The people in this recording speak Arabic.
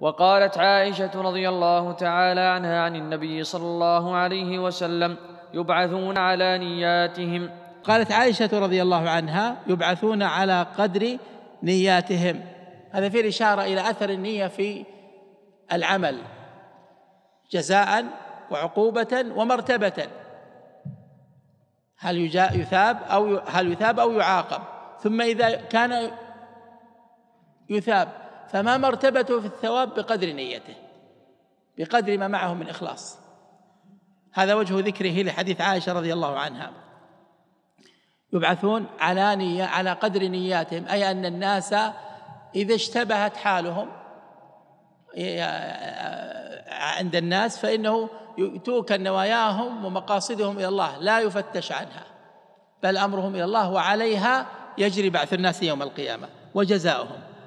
وقالت عائشة رضي الله تعالى عنها عن النبي صلى الله عليه وسلم يبعثون على نياتهم قالت عائشة رضي الله عنها يبعثون على قدر نياتهم هذا فيه الإشارة إلى أثر النية في العمل جزاء وعقوبة ومرتبة هل يثاب أو هل يثاب أو يعاقب ثم إذا كان يثاب فما مرتبته في الثواب بقدر نيته بقدر ما معه من إخلاص هذا وجه ذكره لحديث عائشة رضي الله عنها يبعثون على نية على قدر نياتهم أي أن الناس إذا اشتبهت حالهم آه، آه، عند الناس فإنه يؤتوك نواياهم ومقاصدهم إلى الله لا يفتش عنها بل أمرهم إلى الله وعليها يجري بعث الناس يوم القيامة وجزاؤهم